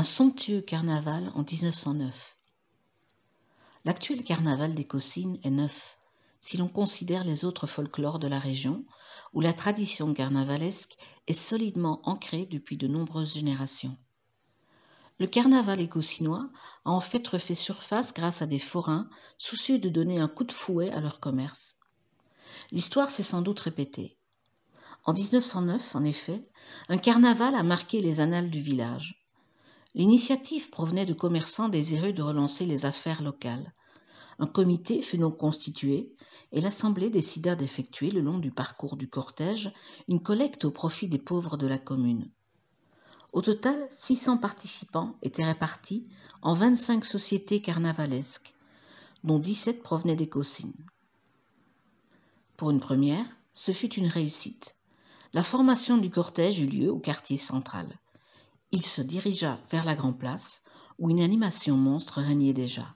un somptueux carnaval en 1909. L'actuel carnaval des Cossines est neuf, si l'on considère les autres folklores de la région, où la tradition carnavalesque est solidement ancrée depuis de nombreuses générations. Le carnaval écossinois a en fait refait surface grâce à des forains soucieux de donner un coup de fouet à leur commerce. L'histoire s'est sans doute répétée. En 1909, en effet, un carnaval a marqué les annales du village. L'initiative provenait de commerçants désireux de relancer les affaires locales. Un comité fut donc constitué et l'Assemblée décida d'effectuer le long du parcours du cortège une collecte au profit des pauvres de la commune. Au total, 600 participants étaient répartis en 25 sociétés carnavalesques, dont 17 provenaient des Cossines. Pour une première, ce fut une réussite. La formation du cortège eut lieu au quartier central il se dirigea vers la place où une animation monstre régnait déjà